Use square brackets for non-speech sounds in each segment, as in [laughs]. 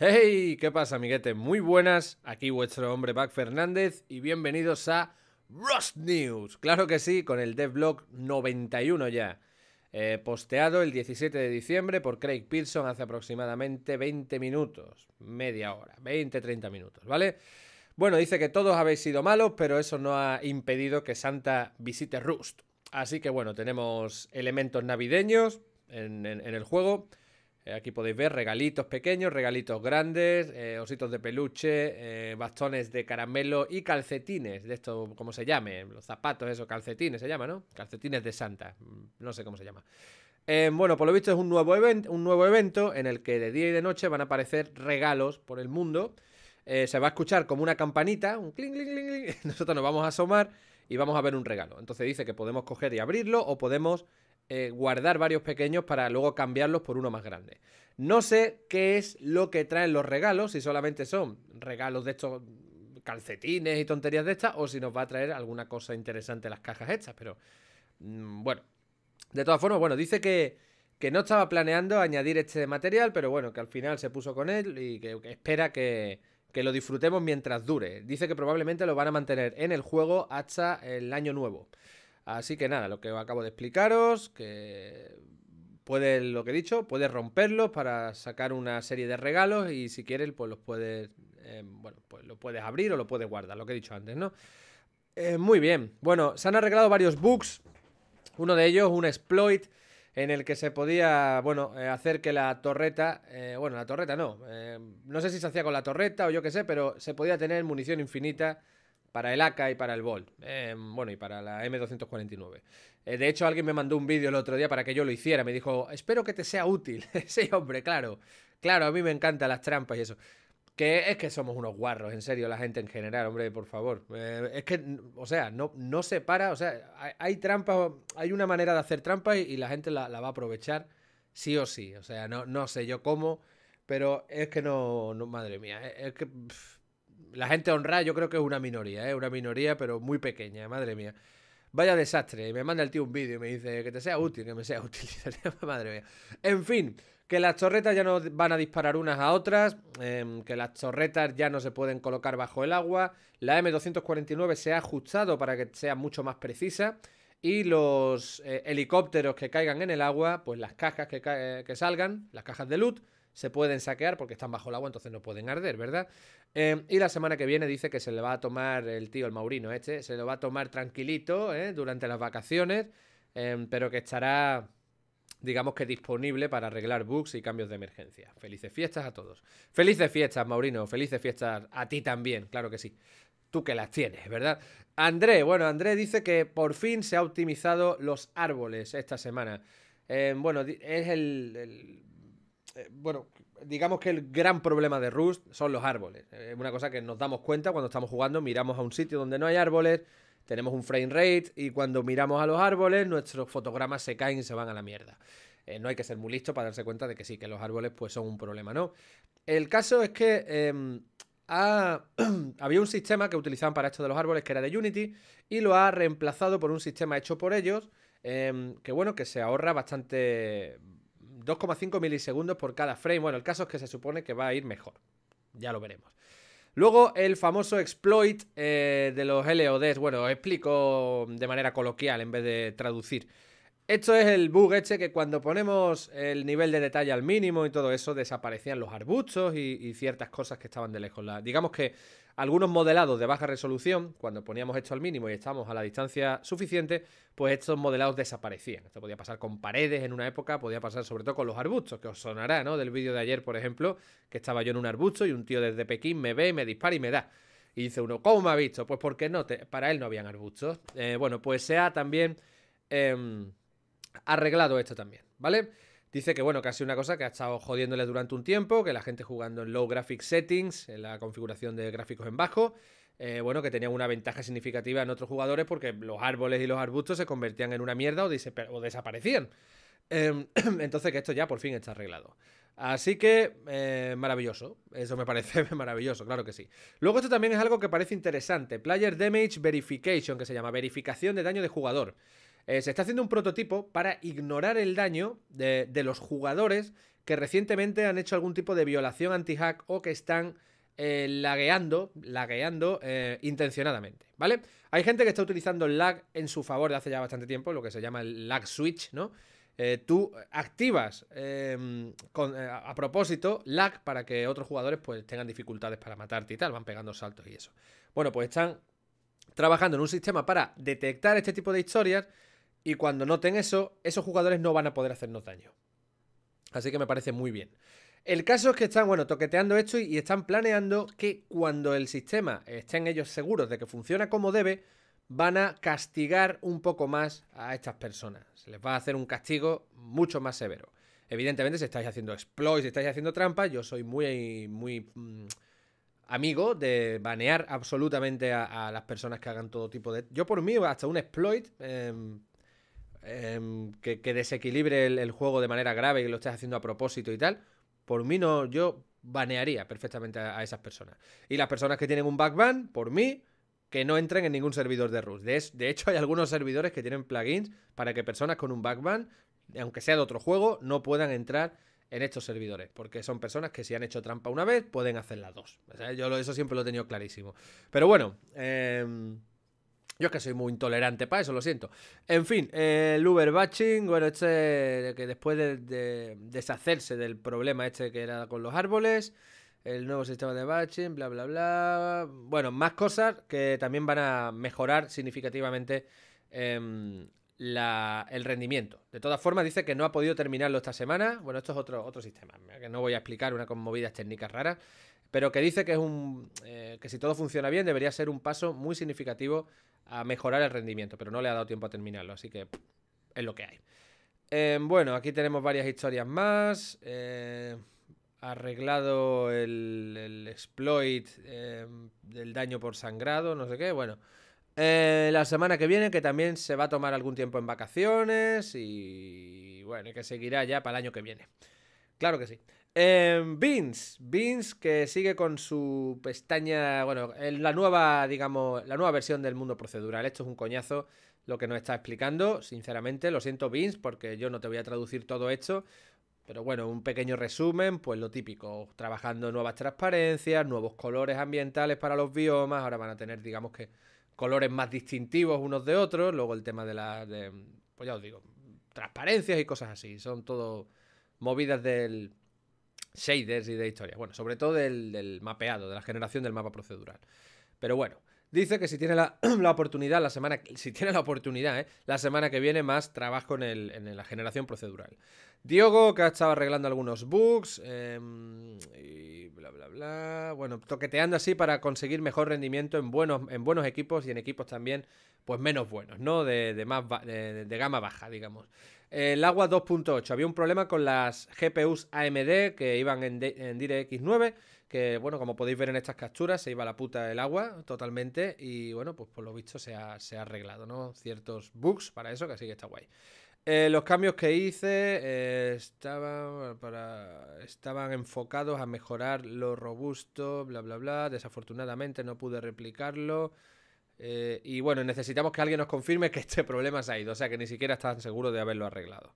¡Hey! ¿Qué pasa, amiguetes? Muy buenas, aquí vuestro hombre Back Fernández y bienvenidos a Rust News. Claro que sí, con el DevBlog 91 ya. Eh, posteado el 17 de diciembre por Craig Pearson hace aproximadamente 20 minutos, media hora, 20-30 minutos, ¿vale? Bueno, dice que todos habéis sido malos, pero eso no ha impedido que Santa visite Rust. Así que bueno, tenemos elementos navideños en el juego. Eh, aquí podéis ver regalitos pequeños, regalitos grandes, eh, ositos de peluche, eh, bastones de caramelo y calcetines, de esto, como se llame, los zapatos, eso, calcetines se llama, ¿no? Calcetines de Santa, mm, no sé cómo se llama. bueno, por lo visto es un nuevo, un nuevo evento en el que de día y de noche van a aparecer regalos por el mundo. se va a escuchar como una campanita, un cling, cling, cling, cling. [laughs] Nosotros nos vamos a asomar y vamos a ver un regalo. Entonces dice que podemos coger y abrirlo o podemos eh, guardar varios pequeños para luego cambiarlos por uno más grande. No sé qué es lo que traen los regalos, si solamente son regalos de estos calcetines y tonterías de estas, o si nos va a traer alguna cosa interesante las cajas hechas, pero mm, bueno. De todas formas, bueno, dice que, que no estaba planeando añadir este material, pero bueno, que al final se puso con él y que, espera que, que lo disfrutemos mientras dure. Dice que probablemente lo van a mantener en el juego hasta el año nuevo. Así que nada, lo que acabo de explicaros, que puedes, lo que he dicho, puedes romperlos para sacar una serie de regalos y si quieres, pues los puedes, eh, bueno, pues lo puedes abrir o lo puedes guardar, lo que he dicho antes, ¿no? Eh, muy bien, bueno, se han arreglado varios bugs, uno de ellos un exploit en el que se podía, bueno, eh, hacer que la torreta, bueno, la torreta no, no sé si se hacía con la torreta o yo qué sé, pero se podía tener munición infinita para el AK y para el Bolt, eh, bueno, y para la M249. Eh, de hecho, alguien me mandó un vídeo el otro día para que yo lo hiciera, me dijo, espero que te sea útil. [laughs] sí, hombre, claro, claro, a mí me encantan las trampas y eso. Que es que somos unos guarros, en serio, la gente en general, hombre, por favor. Eh, es que, o sea, no, no se para, o sea, hay, trampas, hay una manera de hacer trampas y, la gente la, va a aprovechar sí o sí. O sea, no, no sé yo cómo, pero es que no, madre mía, es, que la gente honrada yo creo que es una minoría, ¿eh? Una minoría, pero muy pequeña, madre mía. Vaya desastre. me manda el tío un vídeo y me dice que te sea útil, que me sea [laughs] útil. madre mía. En fin, que las torretas ya no van a disparar unas a otras, em, que las torretas ya no se pueden colocar bajo el agua, la M249 se ha ajustado para que sea mucho más precisa y los eh, helicópteros que caigan en el agua, pues las cajas que, eh, que salgan, las cajas de loot, se pueden saquear porque están bajo el agua, entonces no pueden arder, ¿verdad? Eh, y la semana que viene dice que se le va a tomar el tío, el Maurino este, se lo va a tomar tranquilito ¿eh? durante las vacaciones, em, pero que estará digamos que disponible para arreglar bugs y cambios de emergencia. Felices fiestas a todos. Felices fiestas, Maurino. Felices fiestas a ti también, claro que sí. Tú que las tienes, ¿verdad? André, bueno, André dice que por fin se ha optimizado los árboles esta semana. Em, bueno, es el, eh, bueno, digamos que el gran problema de Rust son los árboles. Es una cosa que nos damos cuenta cuando estamos jugando, miramos a un sitio donde no hay árboles, tenemos un frame rate y cuando miramos a los árboles nuestros fotogramas se caen y se van a la mierda. Eh, no hay que ser muy listo para darse cuenta de que sí, que los árboles pues son un problema, ¿no? El caso es que em, [clears throat] había un sistema que utilizaban para esto de los árboles que era de Unity y lo ha reemplazado por un sistema hecho por ellos em, que bueno, que se ahorra bastante, 2,5 milisegundos por cada frame. Bueno, el caso es que se supone que va a ir mejor. Ya lo veremos. Luego el famoso exploit eh, de los LODs. Bueno, explico de manera coloquial en vez de traducir. Esto es el bug este que cuando ponemos el nivel de detalle al mínimo y todo eso, desaparecían los arbustos y, ciertas cosas que estaban de lejos. digamos que algunos modelados de baja resolución, cuando poníamos esto al mínimo y estábamos a la distancia suficiente, pues estos modelados desaparecían. Esto podía pasar con paredes en una época, podía pasar sobre todo con los arbustos, que os sonará, ¿no? Del vídeo de ayer, por ejemplo, que estaba yo en un arbusto y un tío desde Pekín me ve, me dispara y me da. Y dice uno, ¿cómo me ha visto? Pues porque no, te... para él no habían arbustos. Eh, bueno, pues sea también... Em, arreglado esto también, ¿vale? Dice que, bueno, que ha sido una cosa que ha estado jodiéndole durante un tiempo, que la gente jugando en low Graphics settings, en la configuración de gráficos en bajo, eh, bueno, que tenían una ventaja significativa en otros jugadores porque los árboles y los arbustos se convertían en una mierda o, desaparecían. Em, [clears throat] entonces que esto ya por fin está arreglado. Así que, eh, maravilloso. Eso me parece [laughs] maravilloso, claro que sí. Luego esto también es algo que parece interesante. Player Damage Verification, que se llama verificación de daño de jugador. Eh, se está haciendo un prototipo para ignorar el daño de, los jugadores que recientemente han hecho algún tipo de violación anti-hack o que están eh, lagueando, lagueando eh, intencionadamente, ¿vale? Hay gente que está utilizando el lag en su favor de hace ya bastante tiempo, lo que se llama el lag switch, ¿no? tú activas em, a propósito lag para que otros jugadores pues tengan dificultades para matarte y tal, van pegando saltos y eso. Bueno, pues están trabajando en un sistema para detectar este tipo de historias y cuando noten eso, esos jugadores no van a poder hacernos daño. Así que me parece muy bien. El caso es que están, bueno, toqueteando esto y están planeando que cuando el sistema estén ellos seguros de que funciona como debe, van a castigar un poco más a estas personas. Se les va a hacer un castigo mucho más severo. Evidentemente, si estáis haciendo exploits, si estáis haciendo trampas, yo soy muy, muy mm, amigo de banear absolutamente a, las personas que hagan todo tipo de... Yo por mí, hasta un exploit... Em, Em, que, desequilibre el, juego de manera grave y que lo estés haciendo a propósito y tal, por mí no, yo banearía perfectamente a, esas personas. Y las personas que tienen un backban, por mí, que no entren en ningún servidor de Rus, De, hecho, hay algunos servidores que tienen plugins para que personas con un backban, aunque sea de otro juego, no puedan entrar en estos servidores, porque son personas que si han hecho trampa una vez, pueden hacerla dos. yo eso siempre lo he tenido clarísimo. Pero bueno, eh, yo es que soy muy intolerante para eso, lo siento. En fin, el Uber batching, bueno, este que después de, deshacerse del problema este que era con los árboles, el nuevo sistema de batching, bla, bla, bla. Bueno, más cosas que también van a mejorar significativamente em, el rendimiento. De todas formas, dice que no ha podido terminarlo esta semana. Bueno, esto es otro, otro sistema, que no voy a explicar unas conmovidas técnicas raras pero que dice que es un eh, que si todo funciona bien debería ser un paso muy significativo a mejorar el rendimiento, pero no le ha dado tiempo a terminarlo, así que es lo que hay. Eh, bueno, aquí tenemos varias historias más. Eh, arreglado el, exploit del daño por sangrado, no sé qué. Bueno, la semana que viene, que también se va a tomar algún tiempo en vacaciones y bueno, que seguirá ya para el año que viene. Claro que sí. Eh, em, Beans, que sigue con su pestaña, bueno, la nueva, digamos, la nueva versión del mundo procedural. Esto es un coñazo lo que nos está explicando, sinceramente, lo siento Beans porque yo no te voy a traducir todo esto, pero bueno, un pequeño resumen, pues lo típico, trabajando nuevas transparencias, nuevos colores ambientales para los biomas, ahora van a tener, digamos que, colores más distintivos unos de otros, luego el tema de las, pues ya os digo, transparencias y cosas así, son todo movidas del, shaders y de historia. Bueno, sobre todo del, mapeado, de la generación del mapa procedural. Pero bueno, Dice que si tiene la, [clears throat] la, oportunidad, la semana, si tiene la oportunidad, ¿eh? la semana que viene más trabajo en, el, en, la generación procedural. diego que ha estado arreglando algunos bugs, eh, bla, bla, bla. Bueno, toqueteando así para conseguir mejor rendimiento en buenos, en buenos equipos y en equipos también, pues menos buenos, ¿no? De, más de, gama baja, digamos. El agua 2.8. Había un problema con las GPUs AMD que iban en, direx DirectX 9 que bueno, como podéis ver en estas capturas, se iba la puta el agua totalmente y bueno, pues por lo visto se ha, se ha arreglado, ¿no? Ciertos bugs para eso, que así que está guay. Eh, los cambios que hice eh, estaban, enfocados a mejorar lo robusto, bla, bla, bla. Desafortunadamente no pude replicarlo. Eh, y bueno, necesitamos que alguien nos confirme que este [laughs] problema se ha ido, o sea que ni siquiera están seguros de haberlo arreglado.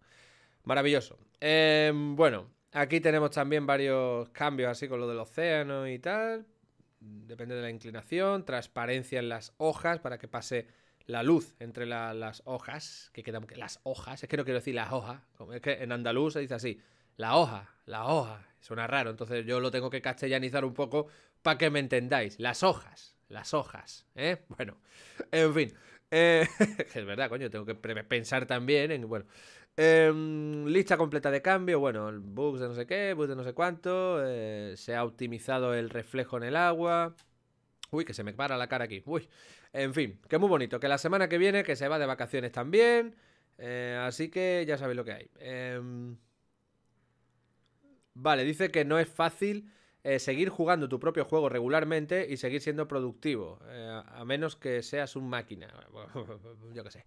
Maravilloso. Em, bueno, aquí tenemos también varios cambios así con lo del océano y tal. Depende de la inclinación, transparencia en las hojas para que pase la luz entre las hojas, que quedan las hojas, es que no quiero decir las hojas, es que en andaluz se dice así, la hoja, la hoja, suena raro, entonces yo lo tengo que castellanizar un poco para que me entendáis, las hojas, las hojas, ¿eh? [laughs] Bueno, en fin, eh, [laughs] es verdad, coño, tengo que pensar también en, bueno, em, lista completa de cambio, bueno, bugs de no sé qué, bugs de no sé cuánto, eh, se ha optimizado el reflejo en el agua, Uy, que se me para la cara aquí. Uy. En fin, que muy bonito. Que la semana que viene, que se va de vacaciones también. Eh, así que ya sabéis lo que hay. Em, vale, dice que no es fácil eh, seguir jugando tu propio juego regularmente y seguir siendo productivo. Eh, a menos que seas un máquina. [laughs] Yo qué sé.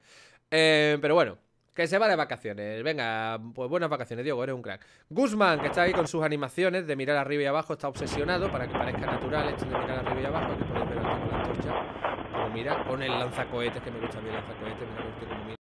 Em, pero bueno. Que se va de vacaciones. Venga, pues buenas vacaciones, Diego, eres un crack. Guzmán, que está ahí con sus animaciones de mirar arriba y abajo, está obsesionado para que parezca natural esto de mirar arriba y abajo. Aquí podéis ver con la antorcha. Como mira, con el lanzacohetes, que me gusta bien el lanzacohetes. Mira, como mira.